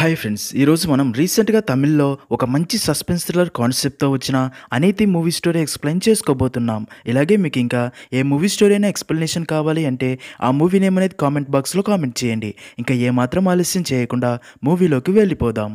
hi friends ఈరోజు మనం రీసెంట్గా తమిళ్లో ఒక మంచి సస్పెన్స్ థ్రిల్లర్ కాన్సెప్ట్తో వచ్చిన అనేతి మూవీ స్టోరీ ఎక్స్ప్లెయిన్ చేసుకోబోతున్నాం ఇలాగే మీకు ఇంకా ఏ మూవీ స్టోరీ అయినా ఎక్స్ప్లెనేషన్ కావాలి అంటే ఆ మూవీ నేమ్ అనేది కామెంట్ బాక్స్లో కామెంట్ చేయండి ఇంకా ఏమాత్రం ఆలస్యం చేయకుండా మూవీలోకి వెళ్ళిపోదాం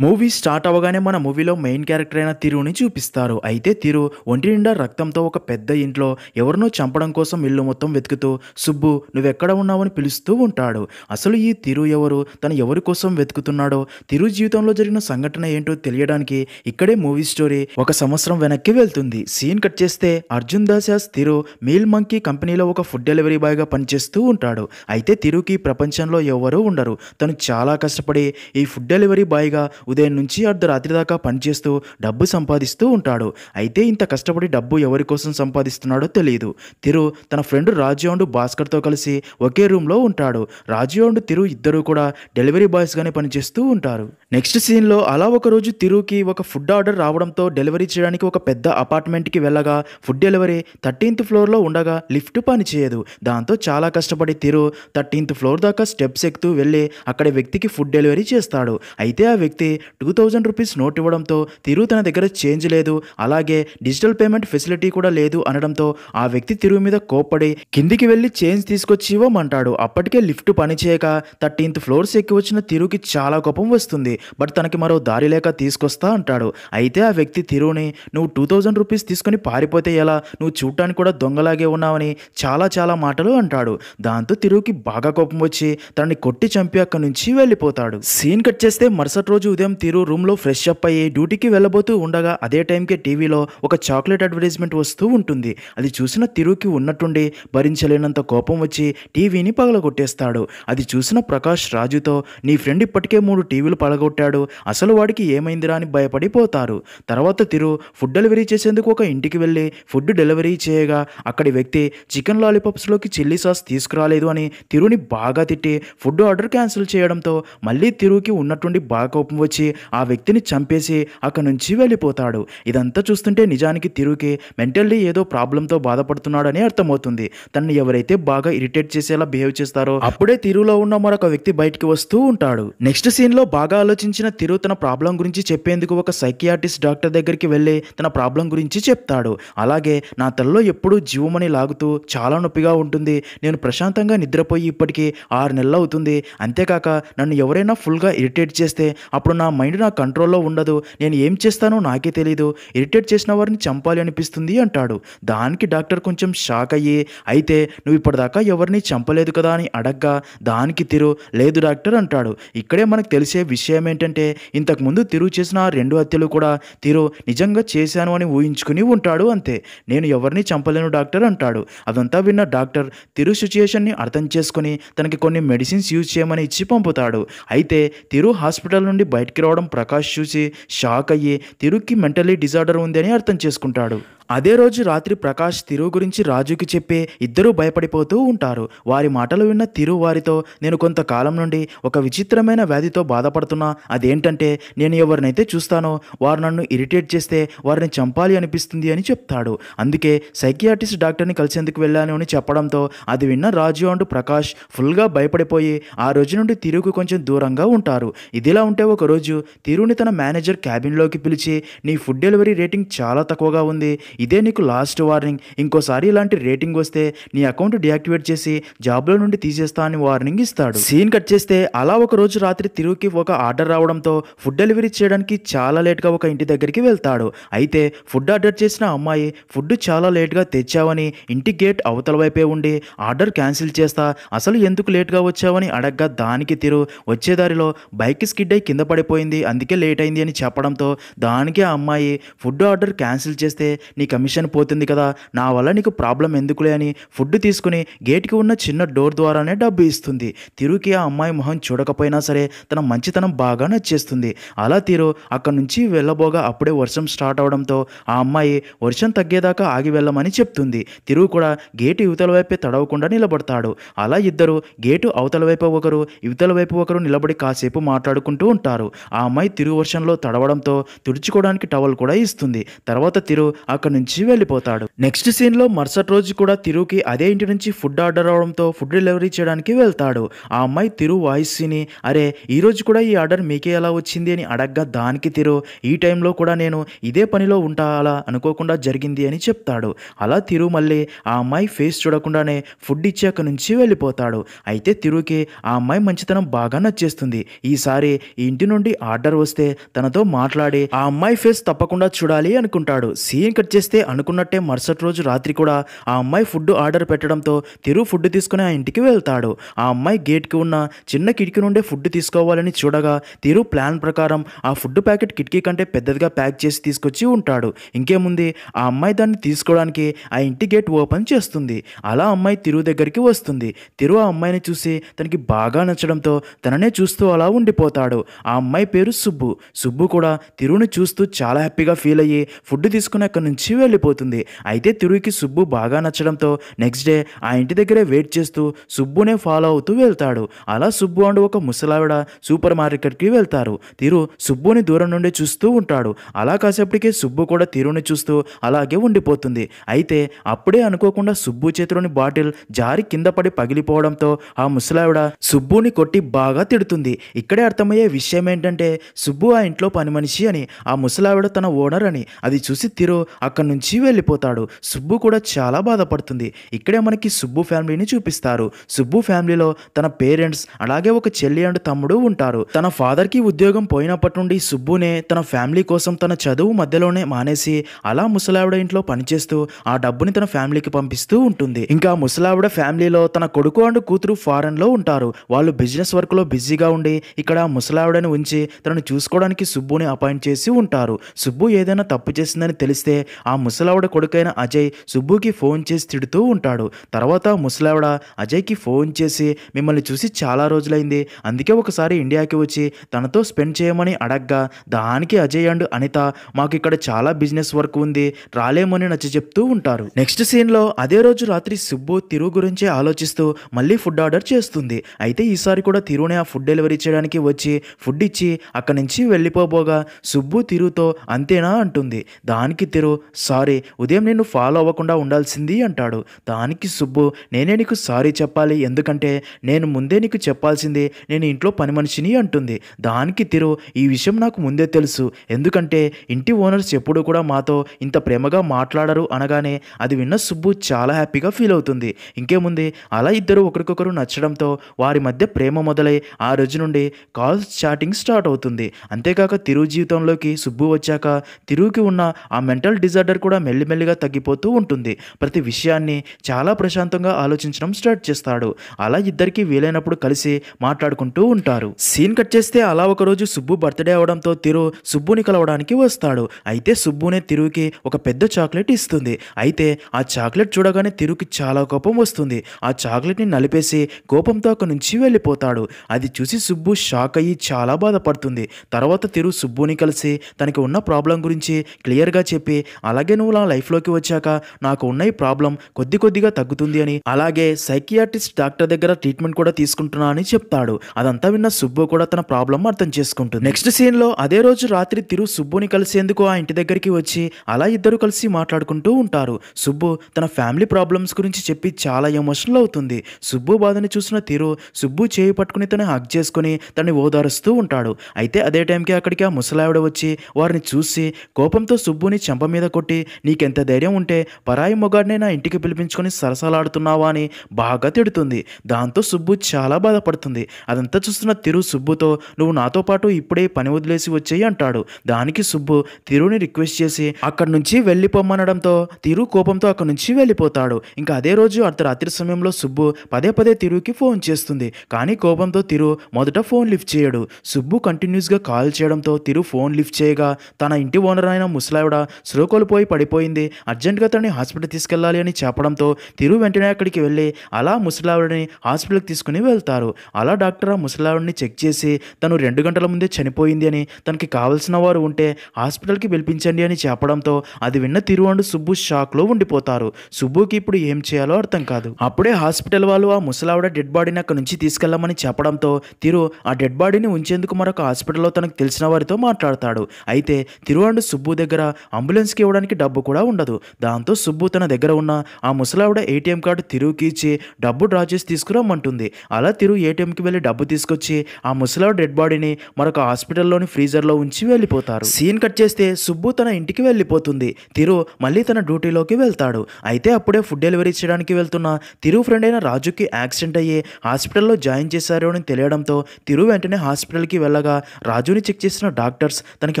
మూవీ స్టార్ట్ అవగానే మన మూవీలో మెయిన్ క్యారెక్టర్ అయిన తిరుని చూపిస్తారు అయితే తిరు ఒంటి నిండా రక్తంతో ఒక పెద్ద ఇంట్లో ఎవరినో చంపడం కోసం ఇల్లు మొత్తం వెతుకుతూ సుబ్బు నువ్వెక్కడ ఉన్నావని పిలుస్తూ ఉంటాడు అసలు ఈ తిరు ఎవరు తను ఎవరి కోసం వెతుకుతున్నాడో తిరు జీవితంలో జరిగిన సంఘటన ఏంటో తెలియడానికి ఇక్కడే మూవీ స్టోరీ ఒక సంవత్సరం వెనక్కి వెళ్తుంది సీన్ కట్ చేస్తే అర్జున్ దాసాస్ తిరు మీల్ మంకీ కంపెనీలో ఒక ఫుడ్ డెలివరీ బాయ్గా పనిచేస్తూ ఉంటాడు అయితే తిరుకి ప్రపంచంలో ఎవరూ ఉండరు తను చాలా కష్టపడి ఈ ఫుడ్ డెలివరీ బాయ్గా ఉదయం నుంచి అర్ధరాత్రి దాకా పనిచేస్తూ డబ్బు సంపాదిస్తూ ఉంటాడు అయితే ఇంత కష్టపడి డబ్బు ఎవరి కోసం సంపాదిస్తున్నాడో తెలియదు తిరు తన ఫ్రెండ్ రాజ్యోండు భాస్కర్తో కలిసి ఒకే రూమ్లో ఉంటాడు రాజ్యోండు తిరు ఇద్దరూ కూడా డెలివరీ బాయ్స్గానే పనిచేస్తూ ఉంటారు నెక్స్ట్ సీన్లో అలా ఒకరోజు తిరుకి ఒక ఫుడ్ ఆర్డర్ రావడంతో డెలివరీ చేయడానికి ఒక పెద్ద అపార్ట్మెంట్కి వెళ్ళగా ఫుడ్ డెలివరీ థర్టీన్త్ ఫ్లోర్లో ఉండగా లిఫ్ట్ పనిచేయదు దాంతో చాలా కష్టపడి తిరు థర్టీన్త్ ఫ్లోర్ దాకా స్టెప్స్ ఎక్కుతూ వెళ్ళి అక్కడ వ్యక్తికి ఫుడ్ డెలివరీ చేస్తాడు అయితే ఆ వ్యక్తి టూ థౌజండ్ రూపీస్ నోట్ ఇవ్వడంతో తిరు తన దగ్గర చేంజ్ లేదు అలాగే డిజిటల్ పేమెంట్ ఫెసిలిటీ కూడా లేదు అనడంతో ఆ వ్యక్తి తిరుగు మీద కోప్పడి కిందికి వెళ్ళి చేంజ్ తీసుకొచ్చి ఇవ్వమంటాడు అప్పటికే లిఫ్ట్ పనిచేయక థర్టీన్త్ ఫ్లోర్స్ ఎక్కి వచ్చిన తిరుగుకి చాలా కోపం వస్తుంది బట్ తనకి మరో దారి లేక తీసుకొస్తా అంటాడు అయితే ఆ వ్యక్తి తిరువుని నువ్వు టూ థౌజండ్ రూపీస్ తీసుకొని పారిపోతే ఎలా నువ్వు చూడటానికి కూడా దొంగలాగే ఉన్నావని చాలా చాలా మాటలు అంటాడు దాంతో తిరుగుకి బాగా కోపం వచ్చి తనని కొట్టి చంపి అక్కడి నుంచి వెళ్ళిపోతాడు సీన్ కట్ చేస్తే మరుసటి రోజు ఉదయం ఉదయం తీరు రూమ్లో ఫ్రెష్ అప్ అయ్యి డ్యూటీకి వెళ్ళబోతూ ఉండగా అదే టైంకి టీవీలో ఒక చాక్లెట్ అడ్వర్టైజ్మెంట్ వస్తూ ఉంటుంది అది చూసిన తిరుకి ఉన్నట్టుండి భరించలేనంత కోపం వచ్చి టీవీని పగలగొట్టేస్తాడు అది చూసిన ప్రకాష్ రాజుతో నీ ఫ్రెండ్ ఇప్పటికే మూడు టీవీలు పడగొట్టాడు అసలు వాడికి ఏమైందిరా అని భయపడిపోతారు తర్వాత తిరు ఫుడ్ డెలివరీ చేసేందుకు ఒక ఇంటికి వెళ్ళి ఫుడ్ డెలివరీ చేయగా అక్కడి వ్యక్తి చికెన్ లాలీపాప్స్లోకి చిల్లీ సాస్ తీసుకురాలేదు అని తిరుని బాగా తిట్టి ఫుడ్ ఆర్డర్ క్యాన్సిల్ చేయడంతో మళ్ళీ తిరుకి ఉన్నట్టుండి బాగా కోపం వచ్చి వచ్చి ఆ వ్యక్తిని చంపేసి అక్కడి నుంచి వెళ్ళిపోతాడు ఇదంతా చూస్తుంటే నిజానికి తిరుగుకి మెంటల్లీ ఏదో ప్రాబ్లంతో బాధపడుతున్నాడని అర్థమవుతుంది తనని ఎవరైతే బాగా ఇరిటేట్ చేసేలా బిహేవ్ చేస్తారో అప్పుడే తిరుగులో ఉన్న మరొక వ్యక్తి బయటికి వస్తూ ఉంటాడు నెక్స్ట్ సీన్లో బాగా ఆలోచించిన తిరు తన ప్రాబ్లం గురించి చెప్పేందుకు ఒక సైకియాటిస్ట్ డాక్టర్ దగ్గరికి వెళ్ళి తన ప్రాబ్లం గురించి చెప్తాడు అలాగే నా తలలో ఎప్పుడూ జీవమని లాగుతూ చాలా నొప్పిగా ఉంటుంది నేను ప్రశాంతంగా నిద్రపోయి ఇప్పటికీ ఆరు నెలలు అవుతుంది అంతేకాక నన్ను ఎవరైనా ఫుల్గా ఇరిటేట్ చేస్తే అప్పుడు నా నా మైండ్ నా కంట్రోల్లో ఉండదు నేను ఏం చేస్తానో నాకే తెలియదు ఇరిటేట్ చేసిన వారిని చంపాలి అనిపిస్తుంది అంటాడు దానికి డాక్టర్ కొంచెం షాక్ అయ్యి అయితే నువ్వు ఇప్పటిదాకా ఎవరిని చంపలేదు కదా అని అడగ్గా దానికి తిరు లేదు డాక్టర్ అంటాడు ఇక్కడే మనకు తెలిసే విషయం ఏంటంటే ఇంతకుముందు తిరుగు చేసిన రెండు హత్యలు కూడా తిరు నిజంగా చేశాను అని ఊహించుకుని ఉంటాడు అంతే నేను ఎవరిని చంపలేను డాక్టర్ అంటాడు అదంతా విన్న డాక్టర్ తిరు సిచ్యుయేషన్ని అర్థం చేసుకుని తనకి కొన్ని మెడిసిన్స్ యూజ్ చేయమని ఇచ్చి పంపుతాడు అయితే తిరు హాస్పిటల్ నుండి బయట పైకి రావడం ప్రకాష్ చూసి షాక్ అయ్యి తిరుక్కి మెంటలీ డిజార్డర్ ఉంది అని అర్థం చేసుకుంటాడు అదే రోజు రాత్రి ప్రకాష్ తిరు గురించి రాజుకి చెప్పే ఇద్దరూ భయపడిపోతూ ఉంటారు వారి మాటలు విన్న తిరు వారితో నేను కొంతకాలం నుండి ఒక విచిత్రమైన వ్యాధితో బాధపడుతున్నా అదేంటంటే నేను ఎవరినైతే చూస్తానో వారు నన్ను ఇరిటేట్ చేస్తే వారిని చంపాలి అనిపిస్తుంది అని చెప్తాడు అందుకే సైకియాటిస్ట్ డాక్టర్ని కలిసేందుకు వెళ్ళాను అని చెప్పడంతో అది విన్న రాజు అంటూ ప్రకాష్ ఫుల్గా భయపడిపోయి ఆ రోజు నుండి తిరుకు కొంచెం దూరంగా ఉంటారు ఇదిలా ఉంటే ఒకరోజు తిరుని తన మేనేజర్ క్యాబిన్లోకి పిలిచి నీ ఫుడ్ డెలివరీ రేటింగ్ చాలా తక్కువగా ఉంది ఇదే నీకు లాస్ట్ వార్నింగ్ ఇంకోసారి ఇలాంటి రేటింగ్ వస్తే నీ అకౌంట్ డియాక్టివేట్ చేసి జాబ్లో నుండి తీసేస్తా అని వార్నింగ్ ఇస్తాడు సీన్ కట్ చేస్తే అలా ఒక రోజు రాత్రి తిరుగుకి ఒక ఆర్డర్ రావడంతో ఫుడ్ డెలివరీ చేయడానికి చాలా లేట్గా ఒక ఇంటి దగ్గరికి వెళ్తాడు అయితే ఫుడ్ ఆర్డర్ చేసిన అమ్మాయి ఫుడ్ చాలా లేట్గా తెచ్చావని ఇంటి గేట్ అవతల వైపే ఉండి ఆర్డర్ క్యాన్సిల్ చేస్తా అసలు ఎందుకు లేట్గా వచ్చావని అడగ్గా దానికి తిరు వచ్చేదారిలో బైక్ స్కిడ్ అయి కింద పడిపోయింది అందుకే లేట్ అయింది అని చెప్పడంతో దానికి ఆ అమ్మాయి ఫుడ్ ఆర్డర్ క్యాన్సిల్ చేస్తే నీ నీ కమిషన్ పోతుంది కదా నా వల్ల నీకు ప్రాబ్లం ఎందుకులే అని ఫుడ్ తీసుకుని గేట్కి ఉన్న చిన్న డోర్ ద్వారానే డబ్బు ఇస్తుంది తిరుకి ఆ అమ్మాయి మొహం చూడకపోయినా సరే తన మంచితనం బాగా నచ్చేస్తుంది అలా తీరు అక్కడి నుంచి వెళ్ళబోగా అప్పుడే వర్షం స్టార్ట్ అవడంతో ఆ అమ్మాయి వర్షం తగ్గేదాకా ఆగి వెళ్ళమని చెప్తుంది తిరుగు కూడా గేటు యువతల వైపే తడవకుండా నిలబడతాడు అలా ఇద్దరు గేటు అవతల వైపు ఒకరు యువతల వైపు ఒకరు నిలబడి కాసేపు మాట్లాడుకుంటూ ఉంటారు ఆ అమ్మాయి తిరుగు వర్షంలో తడవడంతో తుడుచుకోవడానికి టవల్ కూడా ఇస్తుంది తర్వాత తిరు అక్కడి నుంచి వెళ్ళిపోతాడు నెక్స్ట్ సీన్ లో మరుసటి రోజు కూడా తిరుకి అదే ఇంటి నుంచి ఫుడ్ ఆర్డర్ అవడంతో ఫుడ్ డెలివరీ చేయడానికి వెళ్తాడు ఆ అమ్మాయి తిరు సీని అరే ఈ రోజు కూడా ఈ ఆర్డర్ మీకే ఎలా వచ్చింది అని అడగ్గా దానికి తిరు ఈ టైంలో కూడా నేను ఇదే పనిలో ఉంటాలా అనుకోకుండా జరిగింది అని చెప్తాడు అలా తిరు మళ్ళీ ఆ అమ్మాయి ఫేస్ చూడకుండానే ఫుడ్ ఇచ్చాక నుంచి వెళ్ళిపోతాడు అయితే తిరుకి ఆ అమ్మాయి మంచితనం బాగా నచ్చేస్తుంది ఈసారి ఇంటి నుండి ఆర్డర్ వస్తే తనతో మాట్లాడి ఆ అమ్మాయి ఫేస్ తప్పకుండా చూడాలి అనుకుంటాడు సీన్ కట్ చేసి చేస్తే అనుకున్నట్టే మరుసటి రోజు రాత్రి కూడా ఆ అమ్మాయి ఫుడ్ ఆర్డర్ పెట్టడంతో తిరు ఫుడ్ తీసుకుని ఆ ఇంటికి వెళ్తాడు ఆ అమ్మాయి గేట్కి ఉన్న చిన్న కిటికీ నుండే ఫుడ్ తీసుకోవాలని చూడగా తిరు ప్లాన్ ప్రకారం ఆ ఫుడ్ ప్యాకెట్ కిటికీ కంటే పెద్దదిగా ప్యాక్ చేసి తీసుకొచ్చి ఉంటాడు ఇంకేముంది ఆ అమ్మాయి దాన్ని తీసుకోవడానికి ఆ ఇంటి గేట్ ఓపెన్ చేస్తుంది అలా అమ్మాయి తిరు దగ్గరికి వస్తుంది తిరు ఆ అమ్మాయిని చూసి తనకి బాగా నచ్చడంతో తననే చూస్తూ అలా ఉండిపోతాడు ఆ అమ్మాయి పేరు సుబ్బు సుబ్బు కూడా తిరుని చూస్తూ చాలా హ్యాపీగా ఫీల్ అయ్యి ఫుడ్ తీసుకుని అక్కడి నుంచి వెళ్ళిపోతుంది అయితే తిరుగుకి సుబ్బు బాగా నచ్చడంతో నెక్స్ట్ డే ఆ ఇంటి దగ్గరే వెయిట్ చేస్తూ సుబ్బునే ఫాలో అవుతూ వెళ్తాడు అలా సుబ్బు అండ్ ఒక ముసలావిడ సూపర్ మార్కెట్కి వెళ్తారు తిరు సుబ్బుని దూరం నుండి చూస్తూ ఉంటాడు అలా కాసేపటికే సుబ్బు కూడా తిరుని చూస్తూ అలాగే ఉండిపోతుంది అయితే అప్పుడే అనుకోకుండా సుబ్బు చేతిలోని బాటిల్ జారి కింద పడి పగిలిపోవడంతో ఆ ముసలావిడ సుబ్బుని కొట్టి బాగా తిడుతుంది ఇక్కడే అర్థమయ్యే విషయం ఏంటంటే సుబ్బు ఆ ఇంట్లో పని మనిషి అని ఆ ముసలావిడ తన ఓనర్ అని అది చూసి తిరు అక్కడ అక్కడి నుంచి వెళ్ళిపోతాడు సుబ్బు కూడా చాలా బాధపడుతుంది ఇక్కడే మనకి సుబ్బు ఫ్యామిలీని చూపిస్తారు సుబ్బు ఫ్యామిలీలో తన పేరెంట్స్ అలాగే ఒక చెల్లి అండ్ తమ్ముడు ఉంటారు తన ఫాదర్కి ఉద్యోగం పోయినప్పటి నుండి సుబ్బునే తన ఫ్యామిలీ కోసం తన చదువు మధ్యలోనే మానేసి అలా ముసలావిడ ఇంట్లో పనిచేస్తూ ఆ డబ్బుని తన ఫ్యామిలీకి పంపిస్తూ ఉంటుంది ఇంకా ముసలావిడ ఫ్యామిలీలో తన కొడుకు అండ్ కూతురు ఫారెన్లో ఉంటారు వాళ్ళు బిజినెస్ వర్క్లో బిజీగా ఉండి ఇక్కడ ముసలావిడని ఉంచి తనను చూసుకోవడానికి సుబ్బుని అపాయింట్ చేసి ఉంటారు సుబ్బు ఏదైనా తప్పు చేసిందని తెలిస్తే ఆ ఆ ముసలావిడ కొడుకైన అజయ్ సుబ్బుకి ఫోన్ చేసి తిడుతూ ఉంటాడు తర్వాత ముసలావిడ అజయ్కి ఫోన్ చేసి మిమ్మల్ని చూసి చాలా రోజులైంది అందుకే ఒకసారి ఇండియాకి వచ్చి తనతో స్పెండ్ చేయమని అడగ్గా దానికి అజయ్ అండ్ అనిత మాకు ఇక్కడ చాలా బిజినెస్ వర్క్ ఉంది రాలేమని నచ్చ చెప్తూ ఉంటారు నెక్స్ట్ సీన్లో అదే రోజు రాత్రి సుబ్బు తిరుగు గురించే ఆలోచిస్తూ మళ్ళీ ఫుడ్ ఆర్డర్ చేస్తుంది అయితే ఈసారి కూడా తిరునే ఆ ఫుడ్ డెలివరీ చేయడానికి వచ్చి ఫుడ్ ఇచ్చి అక్కడి నుంచి వెళ్ళిపోబోగా సుబ్బు తిరుతో అంతేనా అంటుంది దానికి తిరు సారీ ఉదయం నేను ఫాలో అవ్వకుండా ఉండాల్సింది అంటాడు దానికి సుబ్బు నేనే నీకు సారీ చెప్పాలి ఎందుకంటే నేను ముందే నీకు చెప్పాల్సింది నేను ఇంట్లో పని మనిషిని అంటుంది దానికి తిరు ఈ విషయం నాకు ముందే తెలుసు ఎందుకంటే ఇంటి ఓనర్స్ ఎప్పుడు కూడా మాతో ఇంత ప్రేమగా మాట్లాడరు అనగానే అది విన్న సుబ్బు చాలా హ్యాపీగా ఫీల్ అవుతుంది ఇంకేముంది అలా ఇద్దరు ఒకరికొకరు నచ్చడంతో వారి మధ్య ప్రేమ మొదలై ఆ రోజు నుండి కాల్స్ చాటింగ్ స్టార్ట్ అవుతుంది అంతేకాక తిరు జీవితంలోకి సుబ్బు వచ్చాక తిరుగుకి ఉన్న ఆ మెంటల్ డిజార్డర్ డిజార్డర్ కూడా మెల్లిమెల్లిగా తగ్గిపోతూ ఉంటుంది ప్రతి విషయాన్ని చాలా ప్రశాంతంగా ఆలోచించడం స్టార్ట్ చేస్తాడు అలా ఇద్దరికి వీలైనప్పుడు కలిసి మాట్లాడుకుంటూ ఉంటారు సీన్ కట్ చేస్తే అలా ఒకరోజు సుబ్బు బర్త్డే అవడంతో తిరు సుబ్బుని కలవడానికి వస్తాడు అయితే సుబ్బునే తిరుకి ఒక పెద్ద చాక్లెట్ ఇస్తుంది అయితే ఆ చాక్లెట్ చూడగానే తిరుకి చాలా కోపం వస్తుంది ఆ చాక్లెట్ని నలిపేసి కోపంతో అక్కడి నుంచి వెళ్ళిపోతాడు అది చూసి సుబ్బు షాక్ అయ్యి చాలా బాధపడుతుంది తర్వాత తిరు సుబ్బుని కలిసి తనకి ఉన్న ప్రాబ్లం గురించి క్లియర్గా చెప్పి అలా అలాగే నువ్వు నా లైఫ్లోకి వచ్చాక నాకు ఉన్న ఈ ప్రాబ్లం కొద్ది కొద్దిగా తగ్గుతుంది అని అలాగే సైకియాట్రిస్ట్ డాక్టర్ దగ్గర ట్రీట్మెంట్ కూడా తీసుకుంటున్నా అని చెప్తాడు అదంతా విన్న సుబ్బు కూడా తన ప్రాబ్లం అర్థం చేసుకుంటుంది నెక్స్ట్ సీన్లో అదే రోజు రాత్రి తిరు సుబ్బుని కలిసేందుకు ఆ ఇంటి దగ్గరికి వచ్చి అలా ఇద్దరు కలిసి మాట్లాడుకుంటూ ఉంటారు సుబ్బు తన ఫ్యామిలీ ప్రాబ్లమ్స్ గురించి చెప్పి చాలా ఎమోషనల్ అవుతుంది సుబ్బు బాధని చూసిన తిరు సుబ్బు చేయి పట్టుకుని తను హక్ చేసుకుని తనని ఓదారుస్తూ ఉంటాడు అయితే అదే టైంకి అక్కడికి ఆ ముసలావిడ వచ్చి వారిని చూసి కోపంతో సుబ్బుని చెంప మీద కొట్టి కొట్టి నీకెంత ధైర్యం ఉంటే పరాయి మొగాడినే నా ఇంటికి పిలిపించుకొని సరసాలాడుతున్నావా అని బాగా తిడుతుంది దాంతో సుబ్బు చాలా బాధపడుతుంది అదంతా చూస్తున్న తిరు సుబ్బుతో నువ్వు నాతో పాటు ఇప్పుడే పని వదిలేసి వచ్చేయి అంటాడు దానికి సుబ్బు తిరుని రిక్వెస్ట్ చేసి అక్కడి నుంచి వెళ్ళిపోమనడంతో తిరు కోపంతో అక్కడి నుంచి వెళ్ళిపోతాడు ఇంకా అదే రోజు అర్ధరాత్రి సమయంలో సుబ్బు పదే పదే తిరుకి ఫోన్ చేస్తుంది కానీ కోపంతో తిరు మొదట ఫోన్ లిఫ్ట్ చేయడు సుబ్బు కంటిన్యూస్గా కాల్ చేయడంతో తిరు ఫోన్ లిఫ్ట్ చేయగా తన ఇంటి ఓనర్ అయిన ముసలావిడ శ్రోకోలు కుమిలిపోయి పడిపోయింది అర్జెంటుగా తనని హాస్పిటల్ తీసుకెళ్లాలి అని చెప్పడంతో తిరు వెంటనే అక్కడికి వెళ్ళి అలా ముసలావిడిని హాస్పిటల్కి తీసుకుని వెళ్తారు అలా డాక్టర్ ఆ ముసలావిడిని చెక్ చేసి తను రెండు గంటల ముందే చనిపోయింది అని తనకి కావలసిన వారు ఉంటే హాస్పిటల్కి పిలిపించండి అని చెప్పడంతో అది విన్న తిరు అండ్ సుబ్బు షాక్లో ఉండిపోతారు సుబ్బుకి ఇప్పుడు ఏం చేయాలో అర్థం కాదు అప్పుడే హాస్పిటల్ వాళ్ళు ఆ ముసలావిడ డెడ్ బాడీని అక్కడ నుంచి తీసుకెళ్లమని చెప్పడంతో తిరు ఆ డెడ్ బాడీని ఉంచేందుకు మరొక హాస్పిటల్లో తనకు తెలిసిన వారితో మాట్లాడతాడు అయితే తిరు అండ్ సుబ్బు దగ్గర అంబులెన్స్కి ఇవ్వడానికి కొనుక్కోవడానికి డబ్బు కూడా ఉండదు దాంతో సుబ్బు తన దగ్గర ఉన్న ఆ ముసలావిడ ఏటీఎం కార్డు తిరుగుకి ఇచ్చి డబ్బు డ్రా చేసి తీసుకురమ్మంటుంది అలా తిరుగు ఏటీఎంకి వెళ్ళి డబ్బు తీసుకొచ్చి ఆ ముసలావిడ డెడ్ బాడీని మరొక హాస్పిటల్లోని ఫ్రీజర్లో ఉంచి వెళ్ళిపోతారు సీన్ కట్ చేస్తే సుబ్బు తన ఇంటికి వెళ్ళిపోతుంది తిరు మళ్ళీ తన డ్యూటీలోకి వెళ్తాడు అయితే అప్పుడే ఫుడ్ డెలివరీ చేయడానికి వెళ్తున్న తిరు ఫ్రెండ్ అయిన రాజుకి యాక్సిడెంట్ అయ్యి హాస్పిటల్లో జాయిన్ చేశారు అని తెలియడంతో తిరు వెంటనే హాస్పిటల్కి వెళ్ళగా రాజుని చెక్ చేసిన డాక్టర్స్ తనకి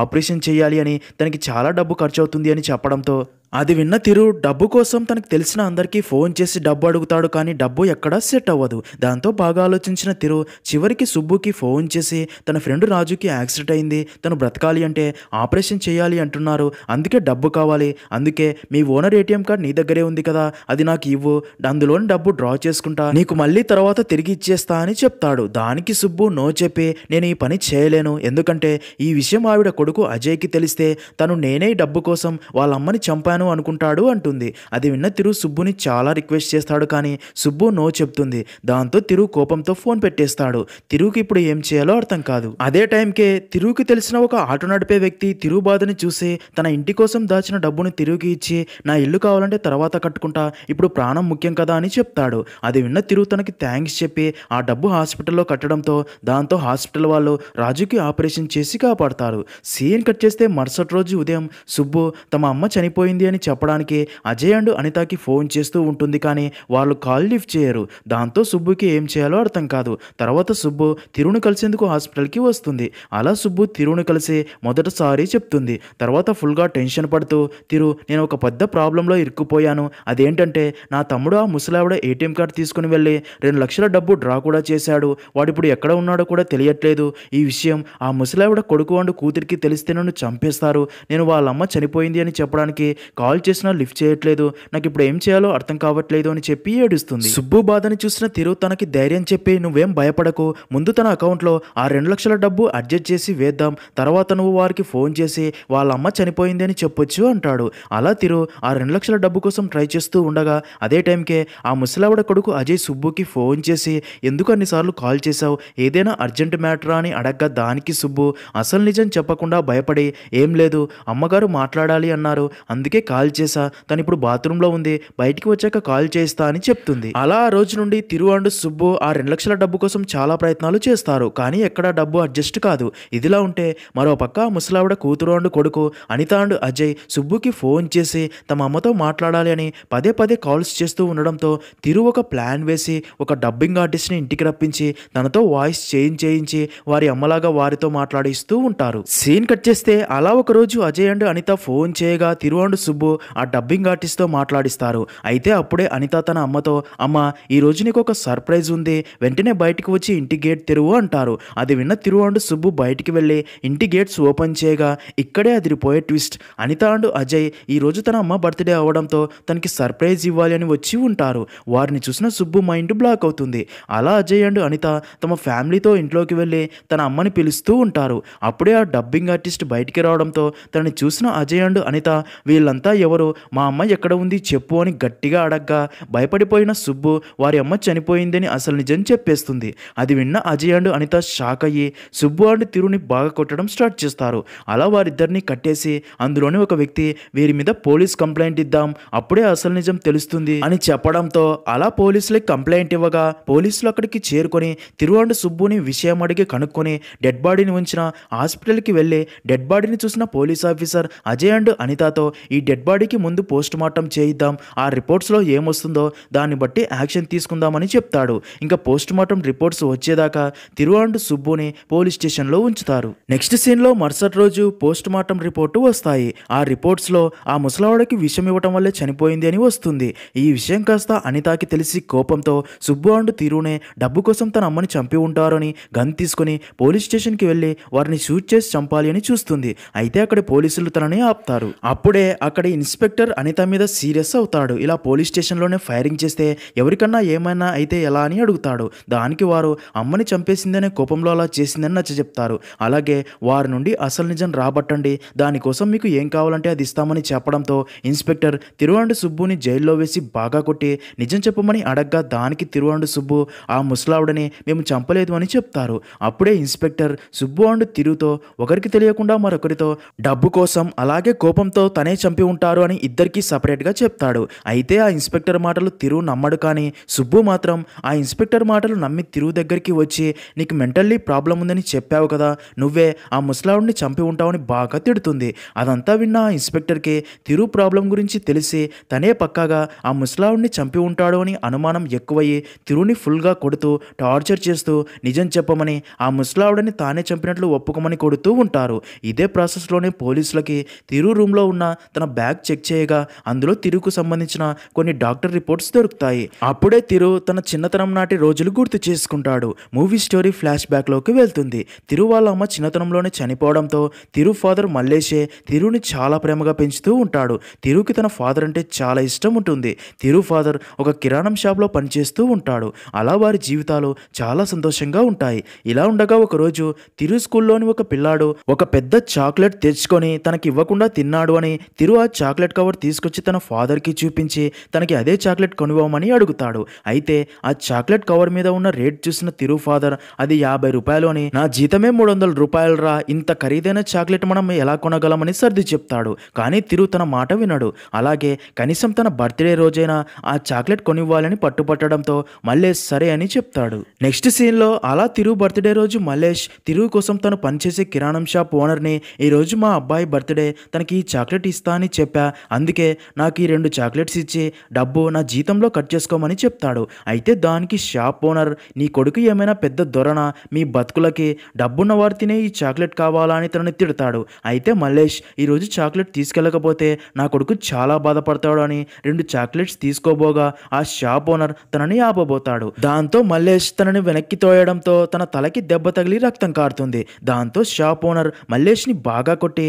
ఆపరేషన్ చేయాలి అని తనకి చాలా డబ్బు ఖర్చు అవుతుంది అని చెప్పడంతో అది విన్న తిరు డబ్బు కోసం తనకు తెలిసిన అందరికీ ఫోన్ చేసి డబ్బు అడుగుతాడు కానీ డబ్బు ఎక్కడా సెట్ అవ్వదు దాంతో బాగా ఆలోచించిన తిరు చివరికి సుబ్బుకి ఫోన్ చేసి తన ఫ్రెండ్ రాజుకి యాక్సిడెంట్ అయింది తను బ్రతకాలి అంటే ఆపరేషన్ చేయాలి అంటున్నారు అందుకే డబ్బు కావాలి అందుకే మీ ఓనర్ ఏటీఎం కార్డ్ నీ దగ్గరే ఉంది కదా అది నాకు ఇవ్వు అందులోని డబ్బు డ్రా చేసుకుంటా నీకు మళ్ళీ తర్వాత తిరిగి ఇచ్చేస్తా అని చెప్తాడు దానికి సుబ్బు నో చెప్పి నేను ఈ పని చేయలేను ఎందుకంటే ఈ విషయం ఆవిడ కొడుకు అజయ్కి తెలిస్తే తను నేనే డబ్బు కోసం వాళ్ళ అమ్మని చంపాను చేశాను అనుకుంటాడు అంటుంది అది విన్న తిరు సుబ్బుని చాలా రిక్వెస్ట్ చేస్తాడు కానీ సుబ్బు నో చెప్తుంది దాంతో తిరు కోపంతో ఫోన్ పెట్టేస్తాడు తిరుకి ఇప్పుడు ఏం చేయాలో అర్థం కాదు అదే టైంకే తిరుకి తెలిసిన ఒక ఆటో నడిపే వ్యక్తి తిరు బాధని చూసి తన ఇంటి కోసం దాచిన డబ్బును తిరుగు ఇచ్చి నా ఇల్లు కావాలంటే తర్వాత కట్టుకుంటా ఇప్పుడు ప్రాణం ముఖ్యం కదా అని చెప్తాడు అది విన్న తిరు తనకి థ్యాంక్స్ చెప్పి ఆ డబ్బు హాస్పిటల్లో కట్టడంతో దాంతో హాస్పిటల్ వాళ్ళు రాజుకి ఆపరేషన్ చేసి కాపాడతారు సీన్ కట్ చేస్తే మరుసటి రోజు ఉదయం సుబ్బు తమ అమ్మ చనిపోయింది అని చెప్పడానికి అజయ్ అండ్ అనితకి ఫోన్ చేస్తూ ఉంటుంది కానీ వాళ్ళు కాల్ లిఫ్ట్ చేయరు దాంతో సుబ్బుకి ఏం చేయాలో అర్థం కాదు తర్వాత సుబ్బు తిరువును కలిసేందుకు హాస్పిటల్కి వస్తుంది అలా సుబ్బు తిరును కలిసి మొదటిసారి చెప్తుంది తర్వాత ఫుల్గా టెన్షన్ పడుతూ తిరు నేను ఒక పెద్ద ప్రాబ్లంలో ఇరుక్కుపోయాను అదేంటంటే నా తమ్ముడు ఆ ముసలావిడ ఏటీఎం కార్డు తీసుకుని వెళ్ళి రెండు లక్షల డబ్బు డ్రా కూడా చేశాడు వాడిప్పుడు ఎక్కడ ఉన్నాడో కూడా తెలియట్లేదు ఈ విషయం ఆ ముసలావిడ కొడుకు అండ్ కూతురికి తెలిస్తే నన్ను చంపేస్తారు నేను వాళ్ళమ్మ చనిపోయింది అని చెప్పడానికి కాల్ చేసినా లిఫ్ట్ చేయట్లేదు నాకు ఇప్పుడు ఏం చేయాలో అర్థం కావట్లేదు అని చెప్పి ఏడుస్తుంది సుబ్బు బాధని చూసిన తిరు తనకి ధైర్యం చెప్పి నువ్వేం భయపడకు ముందు తన అకౌంట్లో ఆ రెండు లక్షల డబ్బు అడ్జస్ట్ చేసి వేద్దాం తర్వాత నువ్వు వారికి ఫోన్ చేసి వాళ్ళ అమ్మ చనిపోయింది అని చెప్పొచ్చు అంటాడు అలా తిరు ఆ రెండు లక్షల డబ్బు కోసం ట్రై చేస్తూ ఉండగా అదే టైంకే ఆ ముసలావిడ కొడుకు అజయ్ సుబ్బుకి ఫోన్ చేసి ఎందుకు అన్నిసార్లు కాల్ చేశావు ఏదైనా అర్జెంట్ మ్యాటరా అని అడగ్గా దానికి సుబ్బు అసలు నిజం చెప్పకుండా భయపడి ఏం లేదు అమ్మగారు మాట్లాడాలి అన్నారు అందుకే కాల్ చేశా తను ఇప్పుడు బాత్రూంలో ఉంది బయటికి వచ్చాక కాల్ చేస్తా అని చెప్తుంది అలా ఆ రోజు నుండి తిరు అండ్ సుబ్బు ఆ రెండు లక్షల డబ్బు కోసం చాలా ప్రయత్నాలు చేస్తారు కానీ ఎక్కడా డబ్బు అడ్జస్ట్ కాదు ఇదిలా ఉంటే మరో పక్క ముసలావిడ కూతురు అండ్ కొడుకు అనిత అండ్ అజయ్ సుబ్బుకి ఫోన్ చేసి తమ అమ్మతో మాట్లాడాలి అని పదే పదే కాల్స్ చేస్తూ ఉండడంతో తిరు ఒక ప్లాన్ వేసి ఒక డబ్బింగ్ ఆర్టిస్ట్ని ఇంటికి రప్పించి తనతో వాయిస్ చేంజ్ చేయించి వారి అమ్మలాగా వారితో మాట్లాడిస్తూ ఉంటారు సీన్ కట్ చేస్తే అలా ఒకరోజు అజయ్ అండ్ అనిత ఫోన్ చేయగా తిరు అండ్ సుబ్బు సుబ్బు ఆ డబ్బింగ్ ఆర్టిస్ట్తో మాట్లాడిస్తారు అయితే అప్పుడే అనిత తన అమ్మతో అమ్మ ఈరోజు నీకు ఒక సర్ప్రైజ్ ఉంది వెంటనే బయటకు వచ్చి ఇంటి గేట్ తెరువు అంటారు అది విన్న తిరువు అండు సుబ్బు బయటికి వెళ్ళి ఇంటి గేట్స్ ఓపెన్ చేయగా ఇక్కడే అదిరిపోయే ట్విస్ట్ అనిత అండ్ అజయ్ ఈరోజు తన అమ్మ బర్త్డే అవడంతో తనకి సర్ప్రైజ్ ఇవ్వాలి అని వచ్చి ఉంటారు వారిని చూసిన సుబ్బు మైండ్ బ్లాక్ అవుతుంది అలా అజయ్ అండ్ అనిత తమ ఫ్యామిలీతో ఇంట్లోకి వెళ్ళి తన అమ్మని పిలుస్తూ ఉంటారు అప్పుడే ఆ డబ్బింగ్ ఆర్టిస్ట్ బయటికి రావడంతో తనని చూసిన అజయ్ అండ్ అనిత వీళ్ళంతా మీరంతా ఎవరు మా అమ్మ ఎక్కడ ఉంది చెప్పు అని గట్టిగా అడగ్గా భయపడిపోయిన సుబ్బు వారి అమ్మ చనిపోయిందని అసలు నిజం చెప్పేస్తుంది అది విన్న అజయ్ అండ్ అనిత షాక్ అయ్యి సుబ్బు అండ్ తిరుని బాగా కొట్టడం స్టార్ట్ చేస్తారు అలా వారిద్దరిని కట్టేసి అందులోని ఒక వ్యక్తి వీరి మీద పోలీస్ కంప్లైంట్ ఇద్దాం అప్పుడే అసలు నిజం తెలుస్తుంది అని చెప్పడంతో అలా పోలీసులకి కంప్లైంట్ ఇవ్వగా పోలీసులు అక్కడికి చేరుకొని తిరువాండు సుబ్బుని విషయం అడిగి కనుక్కొని డెడ్ బాడీని ఉంచిన హాస్పిటల్కి వెళ్ళి డెడ్ బాడీని చూసిన పోలీస్ ఆఫీసర్ అజయ్ అండ్ అనితతో ఈ డెడ్ డెడ్ బాడీకి ముందు పోస్ట్ మార్టం చేయిద్దాం ఆ రిపోర్ట్స్లో ఏమొస్తుందో దాన్ని బట్టి యాక్షన్ తీసుకుందామని చెప్తాడు ఇంకా పోస్ట్ మార్టం రిపోర్ట్స్ వచ్చేదాకా తిరువాండు సుబ్బుని పోలీస్ స్టేషన్లో ఉంచుతారు నెక్స్ట్ సీన్లో మరుసటి రోజు పోస్ట్ మార్టం రిపోర్టు వస్తాయి ఆ రిపోర్ట్స్లో ఆ ముసలావాడికి విషయం ఇవ్వటం వల్లే చనిపోయింది అని వస్తుంది ఈ విషయం కాస్త అనితాకి తెలిసి కోపంతో సుబ్బు అండ్ తిరునే డబ్బు కోసం తన అమ్మని చంపి ఉంటారని గన్ తీసుకుని పోలీస్ స్టేషన్కి వెళ్ళి వారిని షూట్ చేసి చంపాలి అని చూస్తుంది అయితే అక్కడ పోలీసులు తనని ఆపుతారు అప్పుడే అక్కడ మాట్లాడి ఇన్స్పెక్టర్ అనిత మీద సీరియస్ అవుతాడు ఇలా పోలీస్ స్టేషన్లోనే ఫైరింగ్ చేస్తే ఎవరికన్నా ఏమైనా అయితే ఎలా అని అడుగుతాడు దానికి వారు అమ్మని చంపేసిందనే కోపంలో అలా చేసిందని నచ్చ చెప్తారు అలాగే వారి నుండి అసలు నిజం రాబట్టండి దానికోసం మీకు ఏం కావాలంటే అది ఇస్తామని చెప్పడంతో ఇన్స్పెక్టర్ తిరువాండు సుబ్బుని జైల్లో వేసి బాగా కొట్టి నిజం చెప్పమని అడగ్గా దానికి తిరువాండు సుబ్బు ఆ ముసలావుడని మేము చంపలేదు అని చెప్తారు అప్పుడే ఇన్స్పెక్టర్ సుబ్బు అండ్ తిరుగుతో ఒకరికి తెలియకుండా మరొకరితో డబ్బు కోసం అలాగే కోపంతో తనే చంపి ఉంటారు అని ఇద్దరికీ సపరేట్గా చెప్తాడు అయితే ఆ ఇన్స్పెక్టర్ మాటలు తిరువు నమ్మడు కానీ సుబ్బు మాత్రం ఆ ఇన్స్పెక్టర్ మాటలు నమ్మి తిరువు దగ్గరికి వచ్చి నీకు మెంటల్లీ ప్రాబ్లం ఉందని చెప్పావు కదా నువ్వే ఆ ముసలావుడిని చంపి ఉంటావని బాగా తిడుతుంది అదంతా విన్న ఆ ఇన్స్పెక్టర్కి తిరు ప్రాబ్లం గురించి తెలిసి తనే పక్కాగా ఆ ముసలావుడిని చంపి ఉంటాడు అని అనుమానం ఎక్కువయ్యి తిరువుని ఫుల్గా కొడుతూ టార్చర్ చేస్తూ నిజం చెప్పమని ఆ ముసలావుడిని తానే చంపినట్లు ఒప్పుకోమని కొడుతూ ఉంటారు ఇదే ప్రాసెస్లోనే పోలీసులకి తిరు రూమ్లో ఉన్న తన బ్యాగ్ బ్యాగ్ చెక్ చేయగా అందులో తిరుకు సంబంధించిన కొన్ని డాక్టర్ రిపోర్ట్స్ దొరుకుతాయి అప్పుడే తిరు తన చిన్నతనం నాటి రోజులు గుర్తు చేసుకుంటాడు మూవీ స్టోరీ ఫ్లాష్ బ్యాక్ లోకి వెళ్తుంది తిరు వాళ్ళ అమ్మ చిన్నతనంలోనే చనిపోవడంతో తిరు ఫాదర్ మల్లేషే తిరుని చాలా ప్రేమగా పెంచుతూ ఉంటాడు తిరుకి తన ఫాదర్ అంటే చాలా ఇష్టం ఉంటుంది తిరు ఫాదర్ ఒక కిరాణం షాప్లో పనిచేస్తూ ఉంటాడు అలా వారి జీవితాలు చాలా సంతోషంగా ఉంటాయి ఇలా ఉండగా ఒకరోజు తిరు స్కూల్లోని ఒక పిల్లాడు ఒక పెద్ద చాక్లెట్ తెచ్చుకొని తనకి ఇవ్వకుండా తిన్నాడు అని తిరు ఆ చాక్లెట్ కవర్ తీసుకొచ్చి తన ఫాదర్కి చూపించి తనకి అదే చాక్లెట్ కొనివ్వమని అడుగుతాడు అయితే ఆ చాక్లెట్ కవర్ మీద ఉన్న రేట్ చూసిన తిరు ఫాదర్ అది యాభై రూపాయలు అని నా జీతమే మూడు వందల రూపాయలు రా ఇంత ఖరీదైన చాక్లెట్ మనం ఎలా కొనగలమని సర్ది చెప్తాడు కానీ తిరు తన మాట వినడు అలాగే కనీసం తన బర్త్డే రోజైనా ఆ చాక్లెట్ కొనివ్వాలని పట్టుపట్టడంతో మల్లేష్ సరే అని చెప్తాడు నెక్స్ట్ సీన్లో అలా తిరు బర్త్డే రోజు మల్లేష్ తిరు కోసం తను పనిచేసే కిరాణం షాప్ ఓనర్ని ఈరోజు మా అబ్బాయి బర్త్డే తనకి ఈ చాక్లెట్ ఇస్తా అని చెప్పా అందుకే నాకు ఈ రెండు చాక్లెట్స్ ఇచ్చి డబ్బు నా జీతంలో కట్ చేసుకోమని చెప్తాడు అయితే దానికి షాప్ ఓనర్ నీ కొడుకు ఏమైనా పెద్ద దొరన మీ బతుకులకి డబ్బున్న వారు తినే ఈ చాక్లెట్ కావాలా అని తనని తిడతాడు అయితే మల్లేష్ ఈరోజు చాక్లెట్ తీసుకెళ్ళకపోతే నా కొడుకు చాలా బాధపడతాడు అని రెండు చాక్లెట్స్ తీసుకోబోగా ఆ షాప్ ఓనర్ తనని ఆపబోతాడు దాంతో మల్లేష్ తనని వెనక్కి తోయడంతో తన తలకి దెబ్బ తగిలి రక్తం కారుతుంది దాంతో షాప్ ఓనర్ మల్లేష్ని బాగా కొట్టి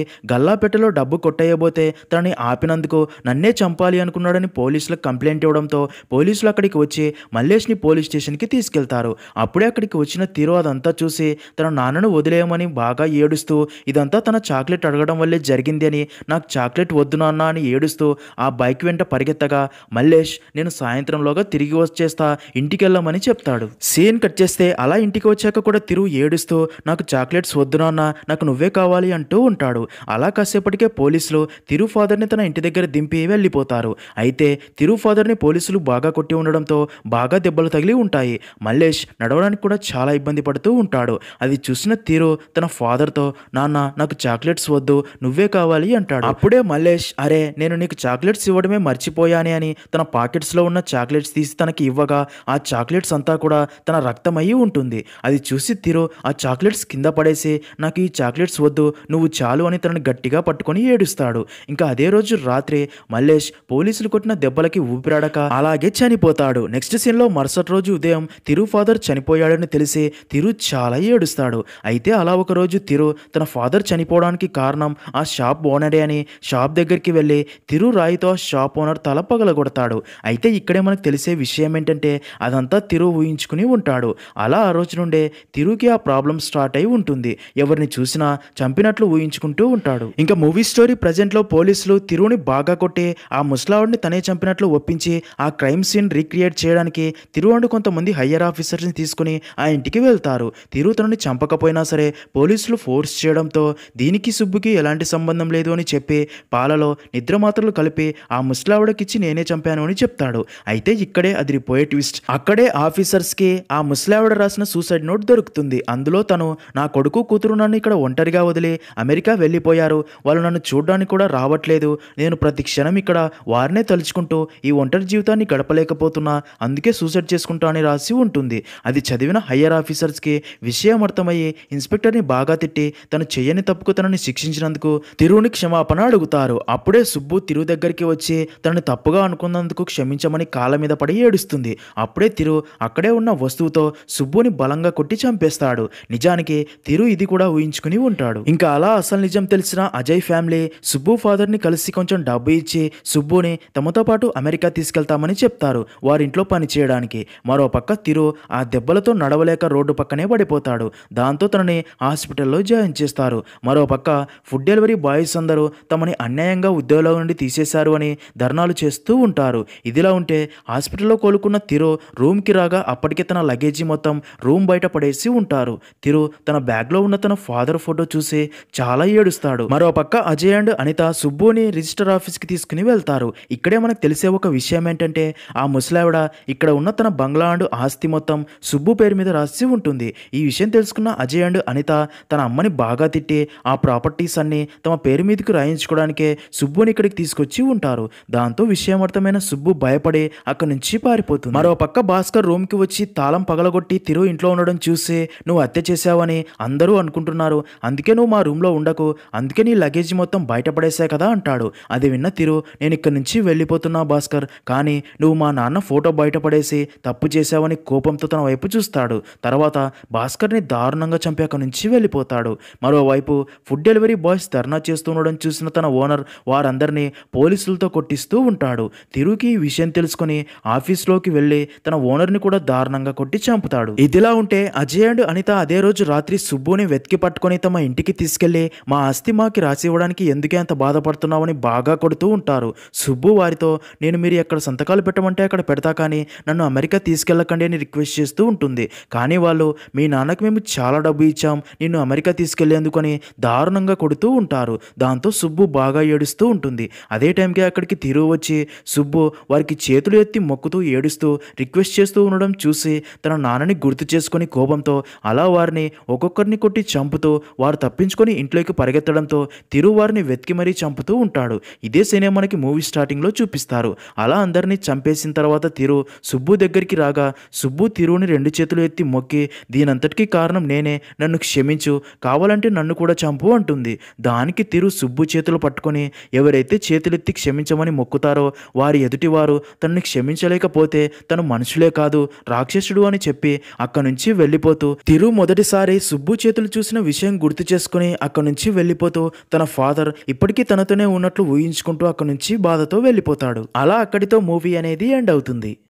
పెట్టెలో డబ్బు కొట్టేయబోతే తన అతన్ని ఆపినందుకు నన్నే చంపాలి అనుకున్నాడని పోలీసులకు కంప్లైంట్ ఇవ్వడంతో పోలీసులు అక్కడికి వచ్చి మల్లేష్ని పోలీస్ స్టేషన్కి తీసుకెళ్తారు అప్పుడే అక్కడికి వచ్చిన తీరు అదంతా చూసి తన నాన్నను వదిలేయమని బాగా ఏడుస్తూ ఇదంతా తన చాక్లెట్ అడగడం వల్లే జరిగింది అని నాకు చాక్లెట్ వద్దు నాన్న అని ఏడుస్తూ ఆ బైక్ వెంట పరిగెత్తగా మల్లేష్ నేను సాయంత్రంలోగా తిరిగి వచ్చేస్తా ఇంటికి వెళ్ళమని చెప్తాడు సీన్ కట్ చేస్తే అలా ఇంటికి వచ్చాక కూడా తిరు ఏడుస్తూ నాకు చాక్లెట్స్ వద్దు నాన్న నాకు నువ్వే కావాలి అంటూ ఉంటాడు అలా కాసేపటికే పోలీసులు తిరు ఫాదర్ ఫాదర్ని తన ఇంటి దగ్గర దింపి వెళ్ళిపోతారు అయితే తిరు ఫాదర్ని పోలీసులు బాగా కొట్టి ఉండడంతో బాగా దెబ్బలు తగిలి ఉంటాయి మల్లేష్ నడవడానికి కూడా చాలా ఇబ్బంది పడుతూ ఉంటాడు అది చూసిన తీరు తన ఫాదర్తో నాన్న నాకు చాక్లెట్స్ వద్దు నువ్వే కావాలి అంటాడు అప్పుడే మల్లేష్ అరే నేను నీకు చాక్లెట్స్ ఇవ్వడమే మర్చిపోయానే అని తన పాకెట్స్లో ఉన్న చాక్లెట్స్ తీసి తనకి ఇవ్వగా ఆ చాక్లెట్స్ అంతా కూడా తన రక్తమయ్యి ఉంటుంది అది చూసి తీరు ఆ చాక్లెట్స్ కింద పడేసి నాకు ఈ చాక్లెట్స్ వద్దు నువ్వు చాలు అని తనని గట్టిగా పట్టుకొని ఏడుస్తాడు ఇంకా అదే రోజు రాత్రి మల్లేష్ పోలీసులు కొట్టిన దెబ్బలకి ఊపిరాడక అలాగే చనిపోతాడు నెక్స్ట్ సీన్లో మరుసటి రోజు ఉదయం తిరు ఫాదర్ చనిపోయాడని తెలిసి తిరు చాలా ఏడుస్తాడు అయితే అలా ఒక రోజు తిరు తన ఫాదర్ చనిపోవడానికి కారణం ఆ షాప్ ఓనరే అని షాప్ దగ్గరికి వెళ్ళి తిరు రాయితో ఆ షాప్ ఓనర్ తల పగలగొడతాడు అయితే ఇక్కడే మనకు తెలిసే విషయం ఏంటంటే అదంతా తిరు ఊహించుకుని ఉంటాడు అలా ఆ రోజు నుండే తిరుకి ఆ ప్రాబ్లం స్టార్ట్ అయి ఉంటుంది ఎవరిని చూసినా చంపినట్లు ఊహించుకుంటూ ఉంటాడు ఇంకా మూవీ స్టోరీ లో పోలీసులు పోలీసులు తిరువుని బాగా కొట్టి ఆ ముసలావుడిని తనే చంపినట్లు ఒప్పించి ఆ క్రైమ్ సీన్ రీక్రియేట్ చేయడానికి తిరువండు కొంతమంది హయ్యర్ ఆఫీసర్స్ని తీసుకుని ఆ ఇంటికి వెళ్తారు తిరువు తనని చంపకపోయినా సరే పోలీసులు ఫోర్స్ చేయడంతో దీనికి సుబ్బుకి ఎలాంటి సంబంధం లేదు అని చెప్పి పాలలో నిద్ర మాత్రలు కలిపి ఆ ముసలావుడకిచ్చి నేనే చంపాను అని చెప్తాడు అయితే ఇక్కడే అదిరిపోయే ట్విస్ట్ అక్కడే ఆఫీసర్స్కి ఆ ముసలావిడ రాసిన సూసైడ్ నోట్ దొరుకుతుంది అందులో తను నా కొడుకు కూతురు నన్ను ఇక్కడ ఒంటరిగా వదిలి అమెరికా వెళ్ళిపోయారు వాళ్ళు నన్ను చూడడానికి కూడా రావట్లేదు లేదు నేను ప్రతి క్షణం ఇక్కడ వారినే తలుచుకుంటూ ఈ ఒంటరి జీవితాన్ని గడపలేకపోతున్నా అందుకే సూసైడ్ చేసుకుంటా అని రాసి ఉంటుంది అది చదివిన హయ్యర్ ఆఫీసర్స్కి విషయం అర్థమయ్యి ఇన్స్పెక్టర్ని బాగా తిట్టి తను చేయని తప్పుకు తనని శిక్షించినందుకు తిరువుని క్షమాపణ అడుగుతారు అప్పుడే సుబ్బు తిరు దగ్గరికి వచ్చి తనని తప్పుగా అనుకున్నందుకు క్షమించమని కాళ్ళ మీద పడి ఏడుస్తుంది అప్పుడే తిరు అక్కడే ఉన్న వస్తువుతో సుబ్బుని బలంగా కొట్టి చంపేస్తాడు నిజానికి తిరు ఇది కూడా ఊహించుకుని ఉంటాడు ఇంకా అలా అసలు నిజం తెలిసిన అజయ్ ఫ్యామిలీ సుబ్బు ఫాదర్ని కలిసి కొంచెం డబ్బు ఇచ్చి సుబ్బుని తమతో పాటు అమెరికా తీసుకెళ్తామని చెప్తారు వారింట్లో పనిచేయడానికి మరోపక్క తిరు ఆ దెబ్బలతో నడవలేక రోడ్డు పక్కనే పడిపోతాడు దాంతో తనని హాస్పిటల్లో జాయిన్ చేస్తారు మరోపక్క ఫుడ్ డెలివరీ బాయ్స్ అందరూ తమని అన్యాయంగా ఉద్యోగుల నుండి తీసేశారు అని ధర్నాలు చేస్తూ ఉంటారు ఇదిలా ఉంటే హాస్పిటల్లో కోలుకున్న తిరు రూమ్కి రాగా అప్పటికే తన లగేజీ మొత్తం రూమ్ బయట పడేసి ఉంటారు తిరు తన బ్యాగ్లో ఉన్న తన ఫాదర్ ఫోటో చూసి చాలా ఏడుస్తాడు మరోపక్క అజయ్ అండ్ అనిత సుబ్బు శంభుని రిజిస్టర్ ఆఫీస్కి తీసుకుని వెళ్తారు ఇక్కడే మనకు తెలిసే ఒక విషయం ఏంటంటే ఆ ముసలావిడ ఇక్కడ ఉన్న తన బంగ్లా అండ్ ఆస్తి మొత్తం సుబ్బు పేరు మీద రాసి ఉంటుంది ఈ విషయం తెలుసుకున్న అజయ్ అండ్ అనిత తన అమ్మని బాగా తిట్టి ఆ ప్రాపర్టీస్ అన్ని తమ పేరు మీదకి రాయించుకోవడానికే సుబ్బుని ఇక్కడికి తీసుకొచ్చి ఉంటారు దాంతో విషయం సుబ్బు భయపడి అక్కడి నుంచి పారిపోతుంది మరో పక్క భాస్కర్ రూమ్కి వచ్చి తాళం పగలగొట్టి తిరు ఇంట్లో ఉండడం చూసి నువ్వు హత్య చేశావని అందరూ అనుకుంటున్నారు అందుకే నువ్వు మా రూమ్లో ఉండకు అందుకే నీ లగేజ్ మొత్తం బయటపడేసా కదా అంటాడు అది విన్న తిరు నేను ఇక్కడి నుంచి వెళ్ళిపోతున్నా భాస్కర్ కానీ నువ్వు మా నాన్న ఫోటో బయటపడేసి తప్పు చేశావని కోపంతో తన వైపు చూస్తాడు తర్వాత భాస్కర్ని దారుణంగా అక్కడి నుంచి వెళ్ళిపోతాడు మరోవైపు ఫుడ్ డెలివరీ బాయ్స్ ధర్నా చేస్తుండడం చూసిన తన ఓనర్ వారందరినీ పోలీసులతో కొట్టిస్తూ ఉంటాడు తిరుకి ఈ విషయం తెలుసుకుని ఆఫీస్లోకి వెళ్ళి తన ఓనర్ని కూడా దారుణంగా కొట్టి చంపుతాడు ఇదిలా ఉంటే అజయ్ అండ్ అనిత అదే రోజు రాత్రి సుబ్బుని వెతికి పట్టుకొని తమ ఇంటికి తీసుకెళ్లి మా ఆస్తి మాకి రాసి ఇవ్వడానికి ఎందుకే అంత బాధపడుతున్నారు కొడుతున్నావని బాగా కొడుతూ ఉంటారు సుబ్బు వారితో నేను మీరు ఎక్కడ సంతకాలు పెట్టమంటే అక్కడ పెడతా కానీ నన్ను అమెరికా తీసుకెళ్ళకండి అని రిక్వెస్ట్ చేస్తూ ఉంటుంది కానీ వాళ్ళు మీ నాన్నకి మేము చాలా డబ్బు ఇచ్చాం నిన్ను అమెరికా తీసుకెళ్లేందుకు అని దారుణంగా కొడుతూ ఉంటారు దాంతో సుబ్బు బాగా ఏడుస్తూ ఉంటుంది అదే టైంకి అక్కడికి తిరు వచ్చి సుబ్బు వారికి చేతులు ఎత్తి మొక్కుతూ ఏడుస్తూ రిక్వెస్ట్ చేస్తూ ఉండడం చూసి తన నాన్నని గుర్తు చేసుకుని కోపంతో అలా వారిని ఒక్కొక్కరిని కొట్టి చంపుతూ వారు తప్పించుకొని ఇంట్లోకి పరిగెత్తడంతో తిరు వారిని వెతికి మరీ చంపుతూ ఉంటాడు ఇదే సీనే మనకి మూవీ స్టార్టింగ్లో చూపిస్తారు అలా అందరినీ చంపేసిన తర్వాత తిరు సుబ్బు దగ్గరికి రాగా సుబ్బు తిరుని రెండు చేతులు ఎత్తి మొక్కి దీనంతటికీ కారణం నేనే నన్ను క్షమించు కావాలంటే నన్ను కూడా చంపు అంటుంది దానికి తిరు సుబ్బు చేతులు పట్టుకొని ఎవరైతే చేతులెత్తి క్షమించమని మొక్కుతారో వారి ఎదుటివారు తనని క్షమించలేకపోతే తను మనుషులే కాదు రాక్షసుడు అని చెప్పి అక్కడి నుంచి వెళ్ళిపోతూ తిరు మొదటిసారి సుబ్బు చేతులు చూసిన విషయం గుర్తు చేసుకుని అక్కడి నుంచి వెళ్ళిపోతూ తన ఫాదర్ ఇప్పటికీ తనతోనే ఉన్నట్లు ఊహించుకుంటూ అక్కడి నుంచి బాధతో వెళ్ళిపోతాడు అలా అక్కడితో మూవీ అనేది ఎండ్ అవుతుంది